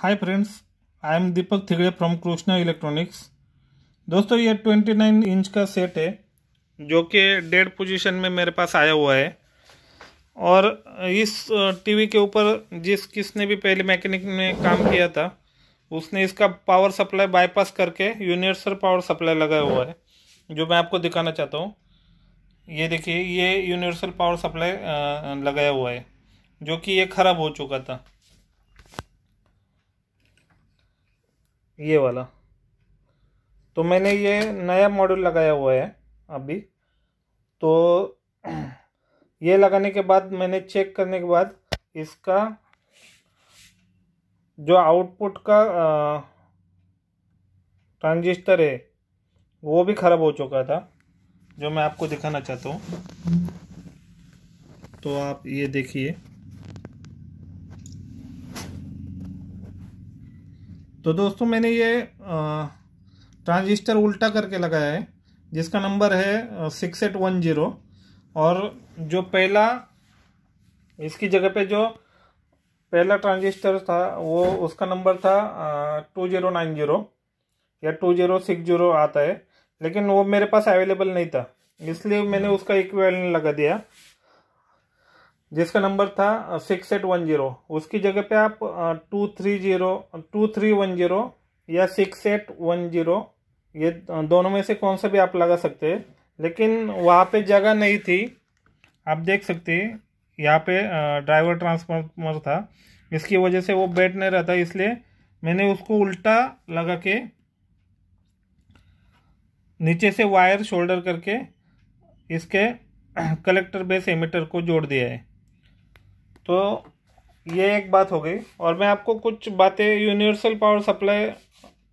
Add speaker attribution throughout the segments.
Speaker 1: hi friends I am Deepak Thigde from Krishna electronics दोस्तों ये 29 inch का सेट है जो कि डेड पोजीशन में मेरे पास आया हुआ है और इस टीवी के ऊपर जिस किसने भी पहले मैकेनिक में काम किया था उसने इसका पावर सप्लाई बाईपास करके यूनिवर्सल पावर सप्लाई लगाया हुआ है जो मैं आपको दिखाना चाहता हूँ ये देखिए ये यूनिवर्सल पावर सप्लाई लगाया हुआ है जो कि ये ख़राब हो चुका था ये वाला तो मैंने ये नया मॉड्यूल लगाया हुआ है अभी तो ये लगाने के बाद मैंने चेक करने के बाद इसका जो आउटपुट का ट्रांजिस्टर है वो भी ख़राब हो चुका था जो मैं आपको दिखाना चाहता हूँ तो आप ये देखिए तो दोस्तों मैंने ये ट्रांजिस्टर उल्टा करके लगाया है जिसका नंबर है सिक्स एट वन जीरो और जो पहला इसकी जगह पे जो पहला ट्रांजिस्टर था वो उसका नंबर था टू जीरो नाइन जीरो या टू जीरो सिक्स जीरो आता है लेकिन वो मेरे पास अवेलेबल नहीं था इसलिए मैंने उसका इक्वेलेंट लगा दिया जिसका नंबर था सिक्स एट वन जीरो उसकी जगह पे आप two three zero two three one zero या सिक्स एट वन जीरो ये दोनों में से कौन सा भी आप लगा सकते हैं लेकिन वहाँ पे जगह नहीं थी आप देख सकते हैं यहाँ पे ड्राइवर ट्रांसफॉर्मर था इसकी वजह से वो बैठ नहीं रहता इसलिए मैंने उसको उल्टा लगा के नीचे से वायर शोल्डर करके इसके कलेक्टर बेस एमिटर को जोड़ दिया है तो ये एक बात हो गई और मैं आपको कुछ बातें universal power supply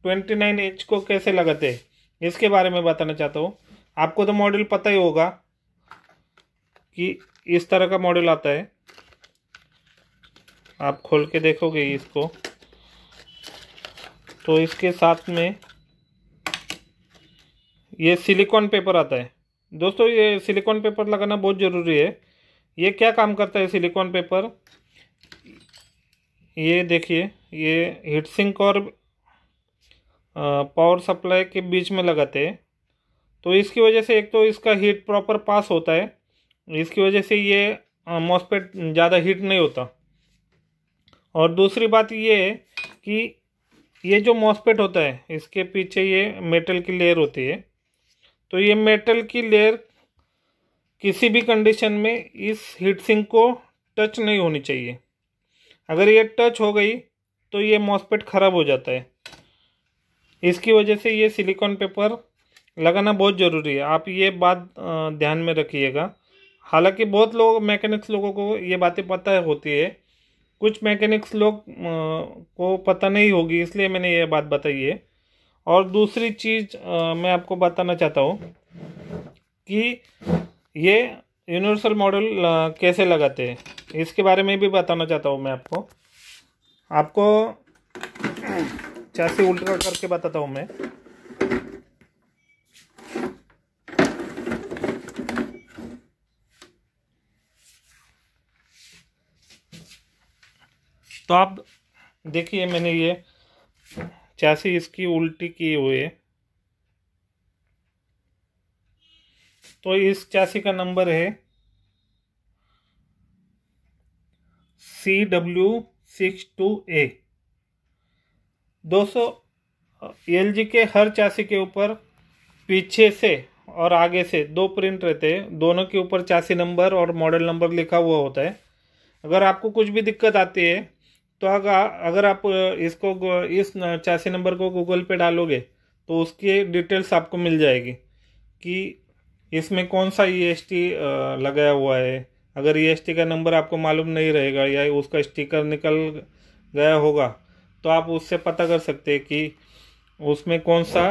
Speaker 1: twenty nine inch को कैसे लगाते हैं इसके बारे में बताना चाहता हूँ आपको तो मॉडल पता ही होगा कि इस तरह का मॉडल आता है आप खोल के देखोगे इसको तो इसके साथ में ये सिलिकॉन पेपर आता है दोस्तों ये सिलिकॉन पेपर लगाना बहुत ज़रूरी है ये क्या काम करता है सिलिकॉन पेपर ये देखिए ये हीट सिंक और पावर सप्लाई के बीच में लगाते हैं तो इसकी वजह से एक तो इसका हीट प्रॉपर पास होता है इसकी वजह से ये मॉसपेट ज़्यादा हीट नहीं होता और दूसरी बात ये है कि ये जो मॉसपेट होता है इसके पीछे ये मेटल की लेयर होती है तो ये मेटल की लेयर किसी भी कंडीशन में इस हीट सिंक को टच नहीं होनी चाहिए अगर ये टच हो गई तो ये मॉसपेट ख़राब हो जाता है इसकी वजह से ये सिलिकॉन पेपर लगाना बहुत ज़रूरी है आप ये बात ध्यान में रखिएगा हालांकि बहुत लोग मैकेनिक्स लोगों को ये बातें पता होती है कुछ मैकेनिक्स लोग को पता नहीं होगी इसलिए मैंने ये बात बताई है और दूसरी चीज़ मैं आपको बताना चाहता हूँ कि ये यूनिवर्सल मॉडल कैसे लगाते हैं इसके बारे में भी बताना चाहता हूँ मैं आपको आपको चासी उल्टा करके बताता हूँ मैं तो आप देखिए मैंने ये चासी इसकी उल्टी की हुई है तो इस चासी का नंबर है C W six two A दोस्तों एल के हर चासी के ऊपर पीछे से और आगे से दो प्रिंट रहते हैं दोनों के ऊपर चासी नंबर और मॉडल नंबर लिखा हुआ होता है अगर आपको कुछ भी दिक्कत आती है तो अगर अगर आप इसको इस चासी नंबर को गूगल पे डालोगे तो उसकी डिटेल्स आपको मिल जाएगी कि इसमें कौन सा ई e लगाया हुआ है अगर ई e का नंबर आपको मालूम नहीं रहेगा या उसका स्टिकर निकल गया होगा तो आप उससे पता कर सकते हैं कि उसमें कौन सा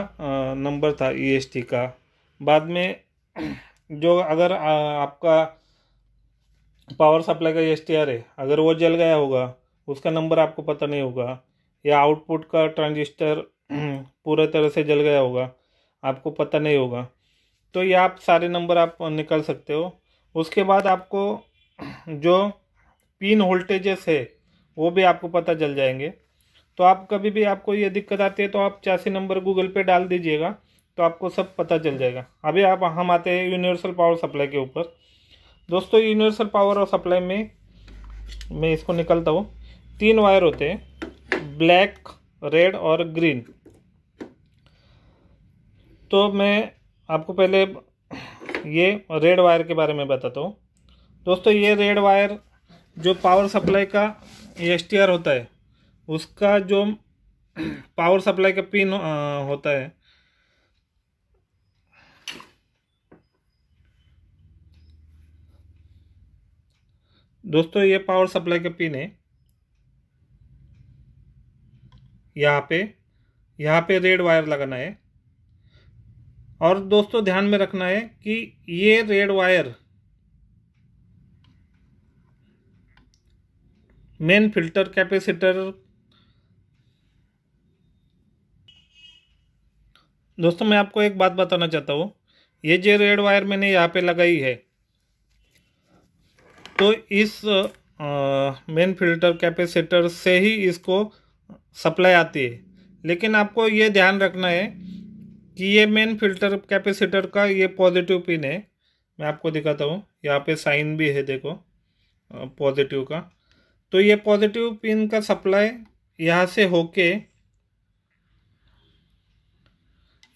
Speaker 1: नंबर था ई e का बाद में जो अगर आपका पावर सप्लाई का एस है अगर वो जल गया होगा उसका नंबर आपको पता नहीं होगा या आउटपुट का ट्रांजिस्टर पूरे तरह से जल गया होगा आपको पता नहीं होगा तो ये आप सारे नंबर आप निकाल सकते हो उसके बाद आपको जो पिन वोल्टेजेस है वो भी आपको पता चल जाएंगे तो आप कभी भी आपको ये दिक्कत आती है तो आप चासी नंबर गूगल पे डाल दीजिएगा तो आपको सब पता चल जाएगा अभी आप हम आते हैं यूनिवर्सल पावर सप्लाई के ऊपर दोस्तों यूनिवर्सल पावर और सप्लाई में मैं इसको निकलता हूँ तीन वायर होते हैं ब्लैक रेड और ग्रीन तो मैं आपको पहले ये रेड वायर के बारे में बताता हूँ दोस्तों ये रेड वायर जो पावर सप्लाई का एस होता है उसका जो पावर सप्लाई का पिन होता है दोस्तों ये पावर सप्लाई का पिन है यहाँ पे यहाँ पे रेड वायर लगाना है और दोस्तों ध्यान में रखना है कि ये red wire main filter capacitor दोस्तों मैं आपको एक बात बताना चाहता हूँ ये जो रेड वायर मैंने यहाँ पे लगाई है तो इस मेन फिल्टर कैपेसिटर से ही इसको सप्लाई आती है लेकिन आपको ये ध्यान रखना है कि ये मेन फिल्टर कैपेसिटर का ये पॉजिटिव पिन है मैं आपको दिखाता हूँ यहाँ पे साइन भी है देखो पॉजिटिव का तो ये पॉजिटिव पिन का सप्लाई यहाँ से होके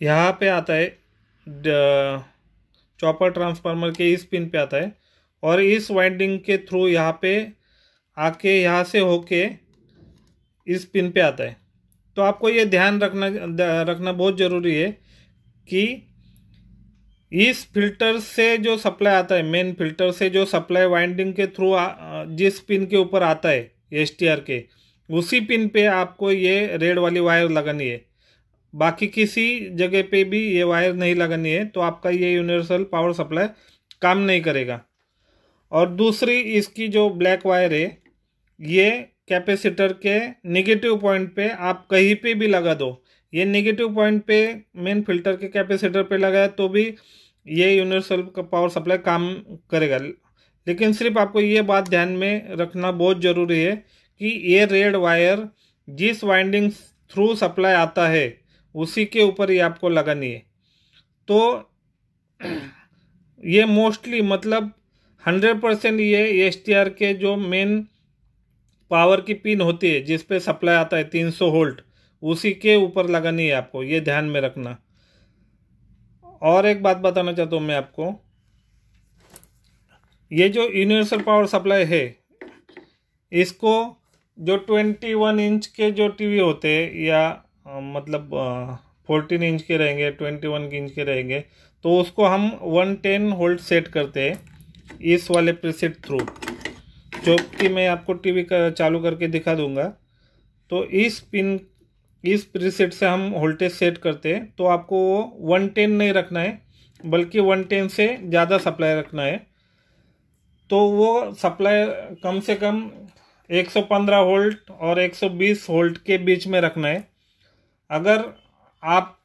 Speaker 1: यहाँ पे आता है चॉपर ट्रांसफार्मर के इस पिन पे आता है और इस वाइंडिंग के थ्रू यहाँ पे आके यहाँ से होके इस पिन पे आता है तो आपको ये ध्यान रखना रखना बहुत ज़रूरी है कि इस फिल्टर से जो सप्लाई आता है मेन फिल्टर से जो सप्लाई वाइंडिंग के थ्रू जिस पिन के ऊपर आता है एस के उसी पिन पे आपको ये रेड वाली वायर लगानी है बाकी किसी जगह पे भी ये वायर नहीं लगानी है तो आपका ये यूनिवर्सल पावर सप्लाई काम नहीं करेगा और दूसरी इसकी जो ब्लैक वायर है ये कैपेसिटर के निगेटिव पॉइंट पे आप कहीं पे भी लगा दो ये नेगेटिव पॉइंट पे मेन फिल्टर के कैपेसिटर पे लगाया तो भी ये यूनिवर्सल का पावर सप्लाई काम करेगा लेकिन सिर्फ आपको ये बात ध्यान में रखना बहुत ज़रूरी है कि ये रेड वायर जिस वाइंडिंग थ्रू सप्लाई आता है उसी के ऊपर ही आपको लगानी है तो ये मोस्टली मतलब हंड्रेड परसेंट ये एस के जो मेन पावर की पिन होती है जिस पे सप्लाई आता है तीन सौ होल्ट उसी के ऊपर लगानी है आपको ये ध्यान में रखना और एक बात बताना चाहता हूँ मैं आपको ये जो यूनिवर्सल पावर सप्लाई है इसको जो ट्वेंटी वन इंच के जो टीवी होते हैं या आ, मतलब फोर्टीन इंच के रहेंगे ट्वेंटी वन इंच के रहेंगे तो उसको हम वन टेन होल्ड सेट करते हैं इस वाले प्रीसेट थ्रू जो कि मैं आपको टीवी का चालू करके दिखा दूंगा तो इस पिन इस प्रीसेट से हम वोल्टेज सेट करते हैं तो आपको वन टेन नहीं रखना है बल्कि वन टेन से ज़्यादा सप्लाई रखना है तो वो सप्लाई कम से कम 115 वोल्ट और 120 वोल्ट के बीच में रखना है अगर आप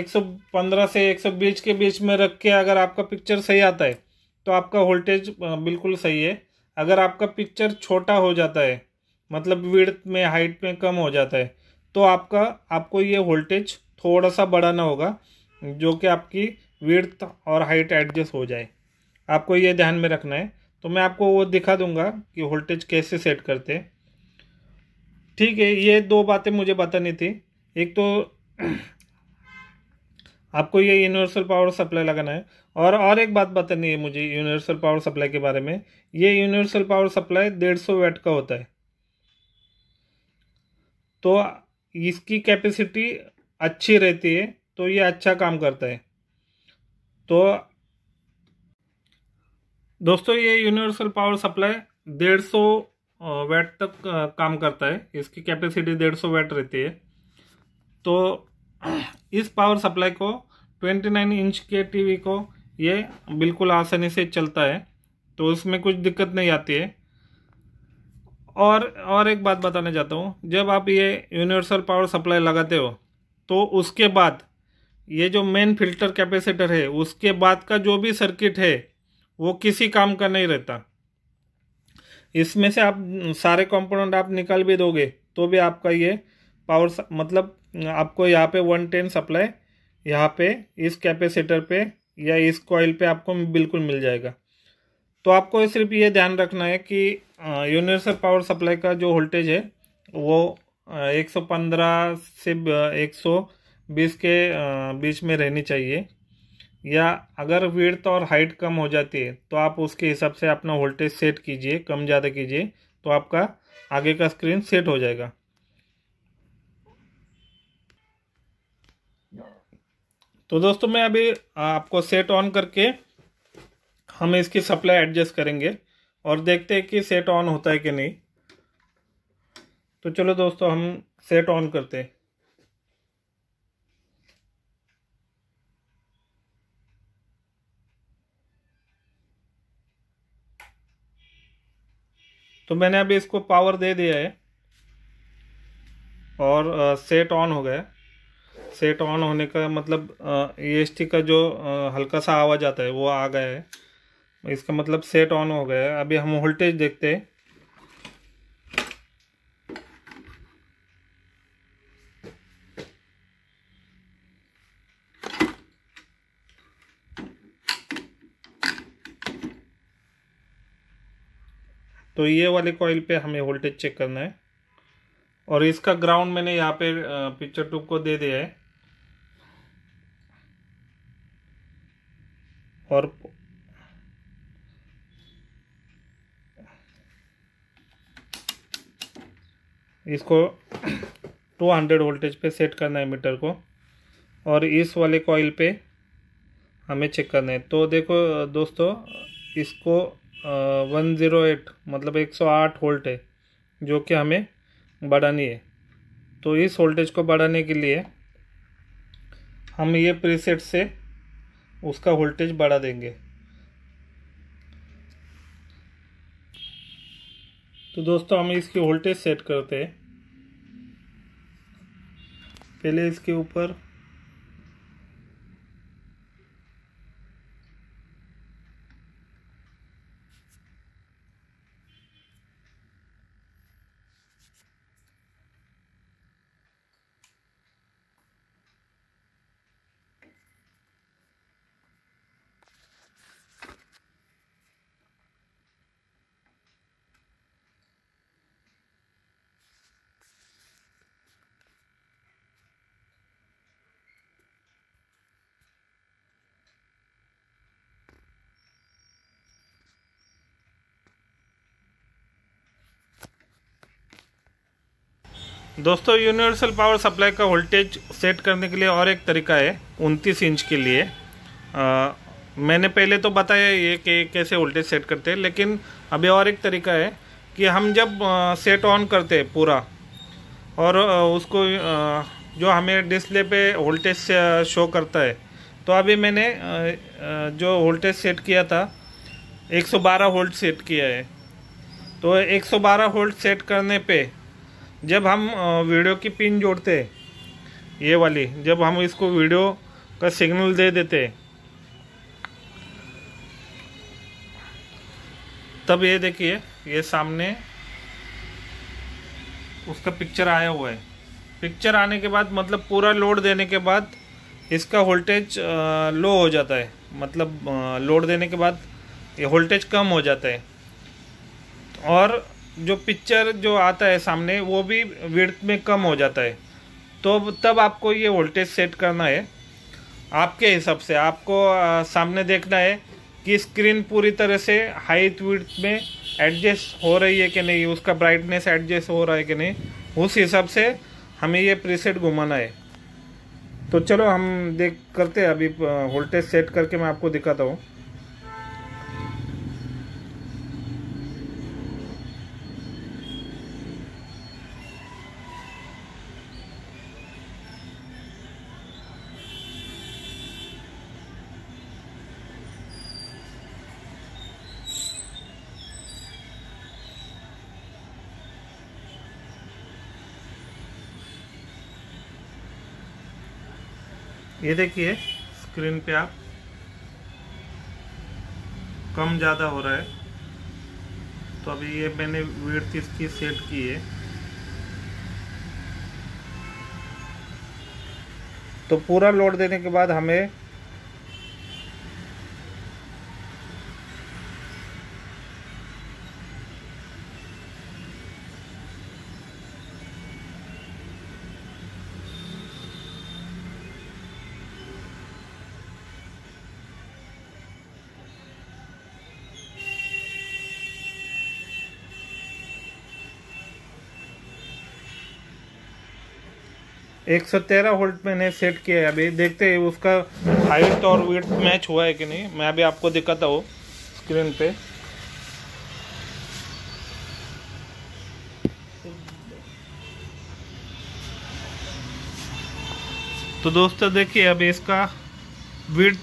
Speaker 1: 115 से 120 के बीच में रख के अगर आपका पिक्चर सही आता है तो आपका वोल्टेज बिल्कुल सही है अगर आपका पिक्चर छोटा हो जाता है मतलब विड्थ में हाइट में कम हो जाता है तो आपका आपको ये वोल्टेज थोड़ा सा बढ़ाना होगा जो कि आपकी विर्थ और हाइट एडजस्ट हो जाए आपको ये ध्यान में रखना है तो मैं आपको वो दिखा दूंगा कि वोल्टेज कैसे सेट करते हैं ठीक है ये दो बातें मुझे बतानी थी एक तो आपको ये यूनिवर्सल पावर सप्लाई लगाना है और और एक बात बतानी है मुझे यूनिवर्सल पावर सप्लाई के बारे में ये यूनिवर्सल पावर सप्लाई डेढ़ सौ वैट का होता है तो इसकी कैपेसिटी अच्छी रहती है तो ये अच्छा काम करता है तो दोस्तों ये यूनिवर्सल पावर सप्लाई डेढ़ सौ वैट तक काम करता है इसकी कैपेसिटी डेढ़ सौ वैट रहती है तो इस पावर सप्लाई को 29 इंच के टीवी को ये बिल्कुल आसानी से चलता है तो उसमें कुछ दिक्कत नहीं आती है और और एक बात बताना चाहता हूँ जब आप ये यूनिवर्सल पावर सप्लाई लगाते हो तो उसके बाद ये जो मेन फिल्टर कैपेसिटर है उसके बाद का जो भी सर्किट है वो किसी काम का नहीं रहता इसमें से आप सारे कंपोनेंट आप निकाल भी दोगे तो भी आपका ये पावर स... मतलब आपको यहाँ पे वन टेन सप्लाई यहाँ पे इस कैपेसिटर पे या इस कॉइल पे आपको बिल्कुल मिल जाएगा तो आपको सिर्फ ये ध्यान रखना है कि यूनिवर्सल पावर सप्लाई का जो वोल्टेज है वो 115 से 120 के बीच में रहनी चाहिए या अगर विड्थ और हाइट कम हो जाती है तो आप उसके हिसाब से अपना वोल्टेज सेट कीजिए कम ज़्यादा कीजिए तो आपका आगे का स्क्रीन सेट हो जाएगा तो दोस्तों मैं अभी आपको सेट ऑन करके हम इसकी सप्लाई एडजस्ट करेंगे और देखते हैं कि सेट ऑन होता है कि नहीं तो चलो दोस्तों हम सेट ऑन करते हैं तो मैंने अभी इसको पावर दे दिया है और सेट ऑन हो गया सेट ऑन होने का मतलब ई एस टी का जो हल्का सा आवाज़ आता है वो आ गया है इसका मतलब सेट ऑन हो गया है अभी हम वोल्टेज देखते हैं तो ये वाले कॉइल पे हमें वोल्टेज चेक करना है और इसका ग्राउंड मैंने यहाँ पे पिक्चर ट्यूब को दे दिया है और इसको 200 वोल्टेज पे सेट करना है मीटर को और इस वाले कॉइल पे हमें चेक करना है तो देखो दोस्तों इसको वन ज़ीरो एट मतलब एक सौ आठ वोल्ट है जो कि हमें बढ़ानी है तो इस वोल्टेज को बढ़ाने के लिए हम ये प्रीसेट से उसका वोल्टेज बढ़ा देंगे तो दोस्तों हमें इसकी वोल्टेज सेट करते हैं पहले इसके ऊपर दोस्तों यूनिवर्सल पावर सप्लाई का वोल्टेज सेट करने के लिए और एक तरीका है उनतीस इंच के लिए आ, मैंने पहले तो बताया ये कि कैसे वोल्टेज सेट करते हैं लेकिन अभी और एक तरीका है कि हम जब आ, सेट ऑन करते हैं पूरा और आ, उसको आ, जो हमें डिस्प्ले पे वोल्टेज शो करता है तो अभी मैंने जो वोल्टेज सेट किया था 112 वोल्ट सेट किया है तो 112 वोल्ट सेट करने पे जब हम वीडियो की पिन जोड़ते ये वाली जब हम इसको वीडियो का सिग्नल दे देते तब ये देखिए ये सामने उसका पिक्चर आया हुआ है पिक्चर आने के बाद मतलब पूरा लोड देने के बाद इसका वोल्टेज लो हो जाता है मतलब लोड देने के बाद ये वोल्टेज कम हो जाता है और जो पिक्चर जो आता है सामने वो भी विड्थ में कम हो जाता है तो तब आपको ये वोल्टेज सेट करना है आपके हिसाब से आपको सामने देखना है कि स्क्रीन पूरी तरह से हाइट विड्थ में एडजस्ट हो रही है कि नहीं उसका ब्राइटनेस एडजस्ट हो रहा है कि नहीं उस हिसाब से हमें ये प्रीसेट घुमाना है तो चलो हम देख करते हैं अभी वोल्टेज सेट करके मैं आपको दिखाता हूँ ये देखिए स्क्रीन पे आप कम ज़्यादा हो रहा है तो अभी ये मैंने तीस इसकी सेट की है तो पूरा लोड देने के बाद हमें एक सौ तेरह वोल्ट मैंने सेट किया है अभी देखते हैं उसका हाइट और वेट मैच हुआ है कि नहीं मैं अभी आपको दिखाता हूँ स्क्रीन पे तो दोस्तों देखिए अभी इसका वेट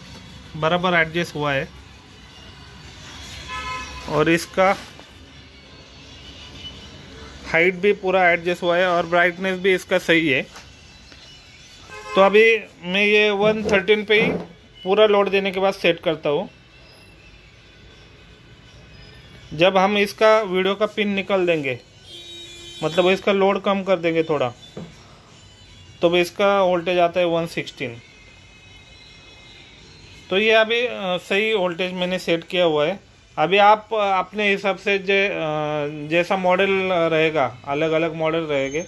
Speaker 1: बराबर एडजस्ट हुआ है और इसका हाइट भी पूरा एडजस्ट हुआ है और ब्राइटनेस भी इसका सही है तो अभी मैं ये वन थर्टीन पे ही पूरा लोड देने के बाद सेट करता हूँ जब हम इसका वीडियो का पिन निकल देंगे मतलब इसका लोड कम कर देंगे थोड़ा तो भी इसका वोल्टेज आता है वन सिक्सटीन तो ये अभी सही वोल्टेज मैंने सेट किया हुआ है अभी आप अपने हिसाब से जे जैसा मॉडल रहेगा अलग अलग मॉडल रहेगा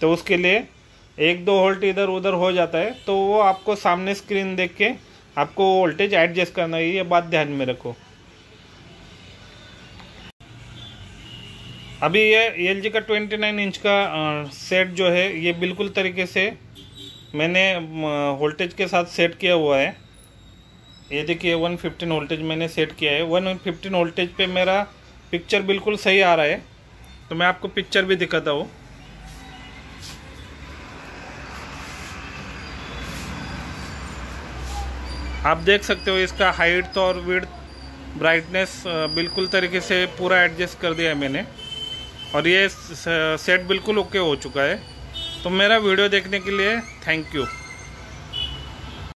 Speaker 1: तो उसके लिए एक दो वोल्ट इधर उधर हो जाता है तो वो आपको सामने स्क्रीन देख के आपको वोल्टेज एडजस्ट करना है ये बात ध्यान में रखो अभी ये एल का 29 इंच का सेट जो है ये बिल्कुल तरीके से मैंने वोल्टेज के साथ सेट किया हुआ है ये देखिए 115 वोल्टेज मैंने सेट किया है 115 वोल्टेज पे मेरा पिक्चर बिल्कुल सही आ रहा है तो मैं आपको पिक्चर भी दिखाता हूँ आप देख सकते हो इसका हाइट तो और विड ब्राइटनेस बिल्कुल तरीके से पूरा एडजस्ट कर दिया है मैंने और ये सेट बिल्कुल ओके हो चुका है तो मेरा वीडियो देखने के लिए थैंक यू